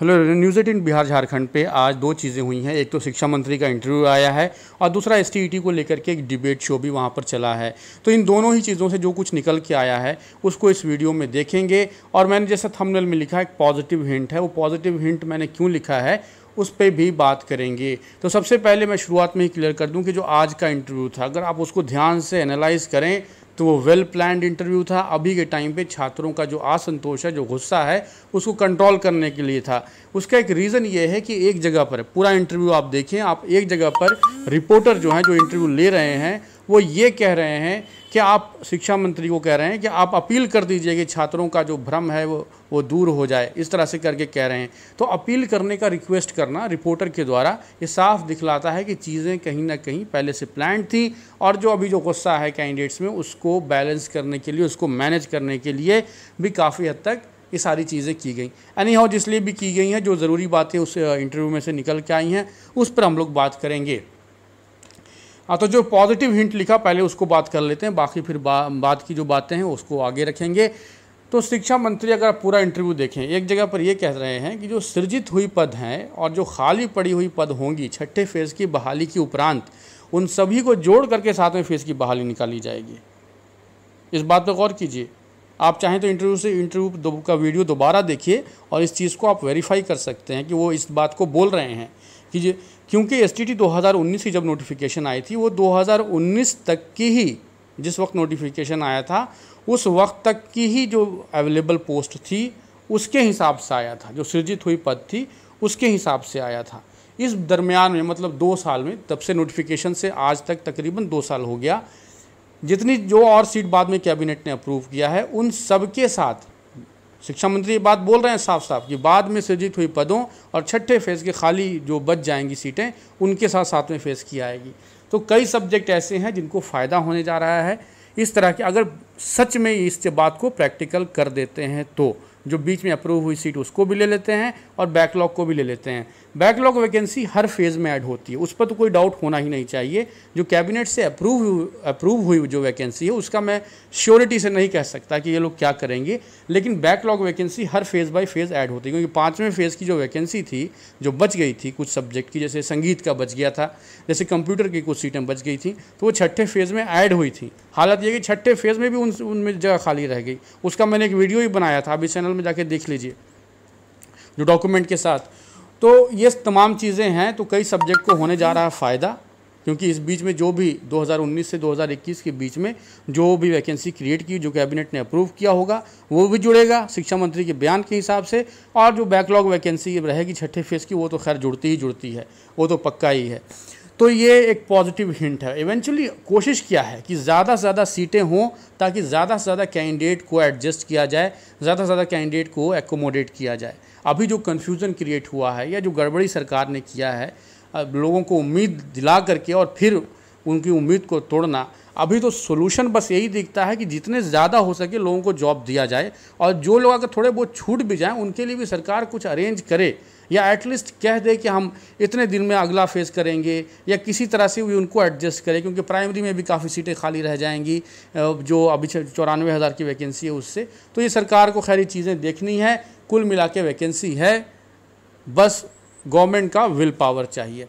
hello news eighteen Bihar Jharkhand पे आज दो चीज़ें हुई हैं एक तो शिक्षा मंत्री का इंटरव्यू आया है और दूसरा एस को लेकर के एक डिबेट शो भी वहाँ पर चला है तो इन दोनों ही चीज़ों से जो कुछ निकल के आया है उसको इस वीडियो में देखेंगे और मैंने जैसा थंबनेल में लिखा एक पॉजिटिव हिंट है वो पॉजिटिव हिंट मैंने क्यों लिखा है उस पर भी बात करेंगे तो सबसे पहले मैं शुरुआत में ही क्लियर कर दूँ कि जो आज का इंटरव्यू था अगर आप उसको ध्यान से एनालाइज करें तो वो वेल प्लान्ड इंटरव्यू था अभी के टाइम पे छात्रों का जो असंतोष है जो गुस्सा है उसको कंट्रोल करने के लिए था उसका एक रीज़न ये है कि एक जगह पर पूरा इंटरव्यू आप देखें आप एक जगह पर रिपोर्टर जो हैं जो इंटरव्यू ले रहे हैं वो ये कह रहे हैं कि आप शिक्षा मंत्री को कह रहे हैं कि आप अपील कर दीजिए कि छात्रों का जो भ्रम है वो वो दूर हो जाए इस तरह से करके कह रहे हैं तो अपील करने का रिक्वेस्ट करना रिपोर्टर के द्वारा ये साफ दिखलाता है कि चीज़ें कहीं ना कहीं पहले से प्लान थी और जो अभी जो गुस्सा है कैंडिडेट्स में उसको बैलेंस करने के लिए उसको मैनेज करने के लिए भी काफ़ी हद तक ये सारी चीज़ें की गई एनी हाउ जिसलिए भी की गई हैं जो ज़रूरी बातें उस इंटरव्यू में से निकल के आई हैं उस पर हम लोग बात करेंगे हाँ तो जो पॉजिटिव हिंट लिखा पहले उसको बात कर लेते हैं बाकी फिर बा, बात की जो बातें हैं उसको आगे रखेंगे तो शिक्षा मंत्री अगर आप पूरा इंटरव्यू देखें एक जगह पर ये कह रहे हैं कि जो सृजित हुई पद हैं और जो खाली पड़ी हुई पद होंगी छठे फेज़ की बहाली के उपरांत उन सभी को जोड़ करके सातवें फेज़ की बहाली निकाली जाएगी इस बात पर गौर कीजिए आप चाहें तो इंटरव्यू से इंटरव्यू का वीडियो दोबारा देखिए और इस चीज़ को आप वेरीफाई कर सकते हैं कि वो इस बात को बोल रहे हैं कीजिए क्योंकि एस टी 2019 की जब नोटिफिकेशन आई थी वो 2019 तक की ही जिस वक्त नोटिफिकेशन आया था उस वक्त तक की ही जो अवेलेबल पोस्ट थी उसके हिसाब से आया था जो सृजित हुई पद थी उसके हिसाब से आया था इस दरमियान में मतलब दो साल में तब से नोटिफिकेशन से आज तक तकरीबन दो साल हो गया जितनी जो और सीट बाद में कैबिनेट ने अप्रूव किया है उन सब के साथ शिक्षा मंत्री बात बोल रहे हैं साफ साफ कि बाद में सृजित हुई पदों और छठे फेज़ के खाली जो बच जाएंगी सीटें उनके साथ सातवें फेज़ की आएगी तो कई सब्जेक्ट ऐसे हैं जिनको फ़ायदा होने जा रहा है इस तरह के अगर सच में इस बात को प्रैक्टिकल कर देते हैं तो जो बीच में अप्रूव हुई सीट उसको भी ले लेते हैं और बैकलॉग को भी ले लेते हैं बैकलॉग वैकेंसी हर फेज़ में ऐड होती है उस पर तो कोई डाउट होना ही नहीं चाहिए जो कैबिनेट से अप्रूव अप्रूव हुई जो वैकेंसी है उसका मैं श्योरिटी से नहीं कह सकता कि ये लोग क्या करेंगे लेकिन बैकलॉग वैकेंसी हर फेज़ बाय फेज़ ऐड होती है क्योंकि पाँचवें फेज़ की जो वैकेंसी थी जो बच गई थी कुछ सब्जेक्ट की जैसे संगीत का बच गया था जैसे कंप्यूटर की कुछ सीटें बच गई थी तो वो छठे फेज़ में ऐड हुई थी हालत ये कि छठे फेज़ में भी उन उनमें जगह खाली रह गई उसका मैंने एक वीडियो ही बनाया था अभी इस चैनल में जाके देख लीजिए जो डॉक्यूमेंट के साथ तो ये तमाम चीज़ें हैं तो कई सब्जेक्ट को होने जा रहा है फ़ायदा क्योंकि इस बीच में जो भी 2019 से 2021 के बीच में जो भी वैकेंसी क्रिएट की जो कैबिनेट ने अप्रूव किया होगा वो भी जुड़ेगा शिक्षा मंत्री के बयान के हिसाब से और जो बैकलॉग वैकेंसी रहेगी छठे फेज़ की वो तो खैर जुड़ती ही जुड़ती है वो तो पक्का ही है तो ये एक पॉजिटिव हिंट है इवेंचुअली कोशिश किया है कि ज़्यादा से ज़्यादा सीटें हों ताकि ज़्यादा से ज़्यादा कैंडिडेट को एडजस्ट किया जाए ज़्यादा से ज़्यादा कैंडिडेट को एकोमोडेट किया जाए अभी जो कन्फ्यूज़न क्रिएट हुआ है या जो गड़बड़ी सरकार ने किया है लोगों को उम्मीद दिला करके और फिर उनकी उम्मीद को तोड़ना अभी तो सोल्यूशन बस यही दिखता है कि जितने ज़्यादा हो सके लोगों को जॉब दिया जाए और जो लोग अगर थोड़े बहुत छूट भी जाएँ उनके लिए भी सरकार कुछ अरेंज करे या एटलीस्ट कह दे कि हम इतने दिन में अगला फेज़ करेंगे या किसी तरह से भी उनको एडजस्ट करें क्योंकि प्राइमरी में भी काफ़ी सीटें खाली रह जाएंगी जो अभी चौरानवे हज़ार की वैकेंसी है उससे तो ये सरकार को खैर चीज़ें देखनी है कुल मिला के वैकेंसी है बस गवर्नमेंट का विल पावर चाहिए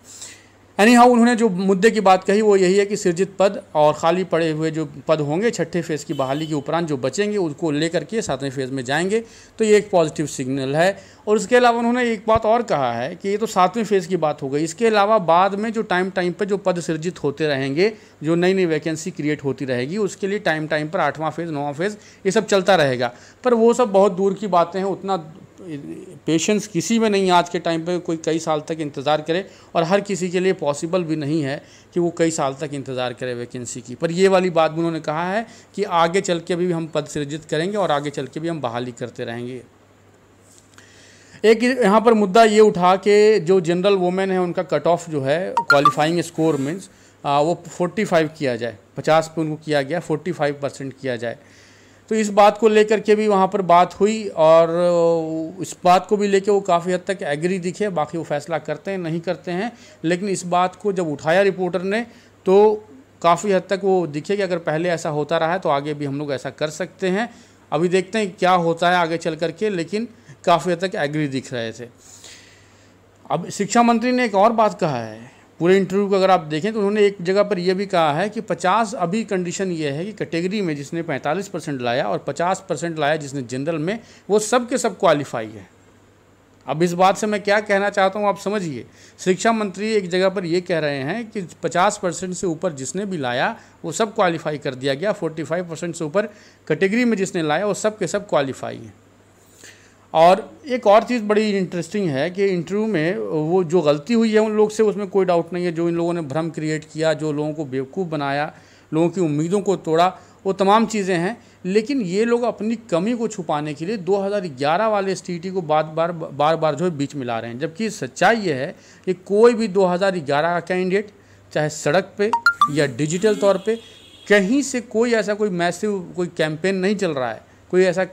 एनी हाँ उन्होंने जो मुद्दे की बात कही वो यही है कि सृजित पद और खाली पड़े हुए जो पद होंगे छठे फेज़ की बहाली के उपरांत जो बचेंगे उसको लेकर के सातवें फेज़ में जाएंगे तो ये एक पॉजिटिव सिग्नल है और इसके अलावा उन्होंने एक बात और कहा है कि ये तो सातवें फेज़ की बात हो गई इसके अलावा बाद में जो टाइम टाइम पर जो पद सृजित होते रहेंगे जो नई नई वैकेंसी क्रिएट होती रहेगी उसके लिए टाइम टाइम पर आठवां फेज़ नौवां फेज़ ये सब चलता रहेगा पर वो सब बहुत दूर की बातें हैं उतना पेशेंस किसी में नहीं आज के टाइम पे कोई कई साल तक इंतज़ार करे और हर किसी के लिए पॉसिबल भी नहीं है कि वो कई साल तक इंतज़ार करे वैकेंसी की पर ये वाली बात भी उन्होंने कहा है कि आगे चल के भी हम पद सृजित करेंगे और आगे चल के भी हम बहाली करते रहेंगे एक यहाँ पर मुद्दा ये उठा के जो जनरल वोमेन है उनका कट ऑफ जो है क्वालिफाइंग स्कोर मीन्स वो 45 किया जाए 50 पे उनको किया गया 45 परसेंट किया जाए तो इस बात को लेकर के भी वहाँ पर बात हुई और इस बात को भी लेकर वो काफ़ी हद तक एग्री दिखे बाकी वो फैसला करते हैं नहीं करते हैं लेकिन इस बात को जब उठाया रिपोर्टर ने तो काफ़ी हद तक वो दिखे कि अगर पहले ऐसा होता रहा है तो आगे भी हम लोग ऐसा कर सकते हैं अभी देखते हैं क्या होता है आगे चल करके लेकिन काफ़ी हद तक एग्री दिख रहे थे अब शिक्षा मंत्री ने एक और बात कहा है पूरे इंटरव्यू को अगर आप देखें तो उन्होंने एक जगह पर यह भी कहा है कि 50 अभी कंडीशन ये है कि कैटेगरी में जिसने 45 परसेंट लाया और 50 परसेंट लाया जिसने जनरल में वो सब के सब क्वालिफाई है अब इस बात से मैं क्या कहना चाहता हूँ आप समझिए शिक्षा मंत्री एक जगह पर यह कह रहे हैं कि 50 परसेंट से ऊपर जिसने भी लाया वो सब क्वालिफाई कर दिया गया 45 परसेंट से ऊपर कैटेगरी में जिसने लाया वो सब के सब क्वालिफाई हैं और एक और चीज़ बड़ी इंटरेस्टिंग है कि इंटरव्यू में वो जो गलती हुई है उन लोग से उसमें कोई डाउट नहीं है जो इन लोगों ने भ्रम क्रिएट किया जो लोगों को बेवकूफ़ बनाया लोगों की उम्मीदों को तोड़ा वो तमाम चीज़ें हैं लेकिन ये लोग अपनी कमी को छुपाने के लिए 2011 वाले एस को बार बार बार बार जो है बीच मिला रहे हैं जबकि सच्चाई ये है कि कोई भी 2011 का कैंडिडेट चाहे सड़क पे या डिजिटल तौर पे कहीं से कोई ऐसा कोई मैसिव कोई कैंपेन नहीं चल रहा है कोई ऐसा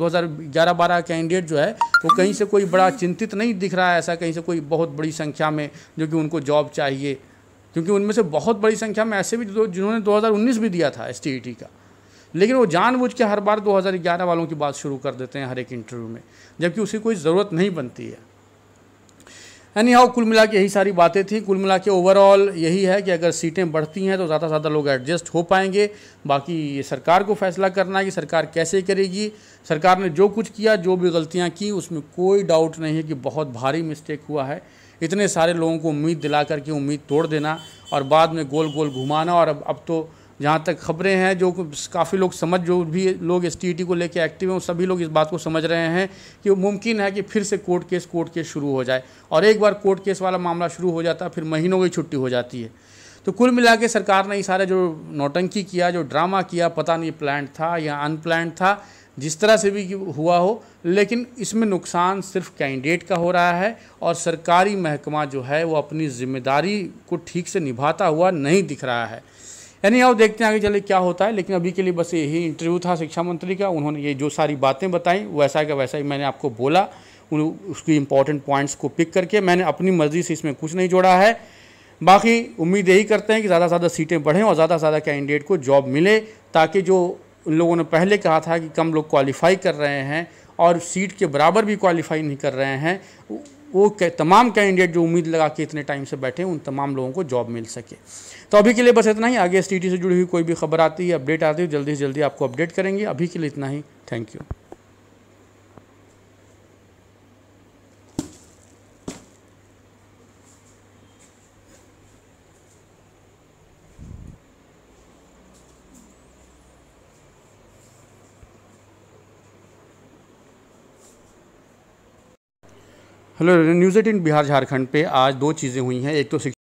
2011-12 कैंडिडेट जो है वो कहीं से कोई बड़ा चिंतित नहीं दिख रहा है ऐसा कहीं से कोई बहुत बड़ी संख्या में जो कि उनको जॉब चाहिए क्योंकि उनमें से बहुत बड़ी संख्या में ऐसे भी जिन्होंने 2019 भी दिया था एस e का लेकिन वो जानबूझ के हर बार 2011 वालों की बात शुरू कर देते हैं हर एक इंटरव्यू में जबकि उसकी कोई ज़रूरत नहीं बनती है एनी हाउ कुल मिला के यही सारी बातें थी कुल मिला के ओवरऑल यही है कि अगर सीटें बढ़ती हैं तो ज़्यादा से ज़्यादा लोग एडजस्ट हो पाएंगे बाकी ये सरकार को फैसला करना है कि सरकार कैसे करेगी सरकार ने जो कुछ किया जो भी गलतियाँ की उसमें कोई डाउट नहीं है कि बहुत भारी मिस्टेक हुआ है इतने सारे लोगों को उम्मीद दिला करके उम्मीद तोड़ देना और बाद में गोल गोल घुमाना और अब अब तो जहाँ तक खबरें हैं जो काफ़ी लोग समझ जो भी लोग एस को लेकर एक्टिव हैं सभी लोग इस बात को समझ रहे हैं कि मुमकिन है कि फिर से कोर्ट केस कोर्ट केस शुरू हो जाए और एक बार कोर्ट केस वाला मामला शुरू हो जाता है फिर महीनों की छुट्टी हो जाती है तो कुल मिला के सरकार ने ये सारे जो नौटंकी किया जो ड्रामा किया पता नहीं प्लान था या अनप्लान था जिस तरह से भी हुआ हो लेकिन इसमें नुकसान सिर्फ कैंडिडेट का हो रहा है और सरकारी महकमा जो है वो अपनी जिम्मेदारी को ठीक से निभाता हुआ नहीं दिख रहा है यानी आओ देखते हैं आगे चले क्या होता है लेकिन अभी के लिए बस यही इंटरव्यू था शिक्षा मंत्री का उन्होंने ये जो सारी बातें बताई वैसा का वैसा ही मैंने आपको बोला उन उसकी इंपॉर्टेंट पॉइंट्स को पिक करके मैंने अपनी मर्ज़ी से इसमें कुछ नहीं जोड़ा है बाकी उम्मीद यही करते हैं कि ज़्यादा से ज़्यादा सीटें बढ़ें और ज़्यादा से ज़्यादा कैंडिडेट को जॉब मिले ताकि जो उन लोगों ने पहले कहा था कि कम लोग क्वालिफाई कर रहे हैं और सीट के बराबर भी क्वालिफाई नहीं कर रहे हैं वो तमाम कैंडिडेट जो उम्मीद लगा के इतने टाइम से बैठे उन तमाम लोगों को जॉब मिल सके तो अभी के लिए बस इतना ही आगे एस से जुड़ी हुई कोई भी खबर आती है अपडेट आती है जल्दी से जल्दी आपको अपडेट करेंगे अभी के लिए इतना ही thank you hello news eighteen Bihar Jharkhand पे आज दो चीज़ें हुई हैं एक तो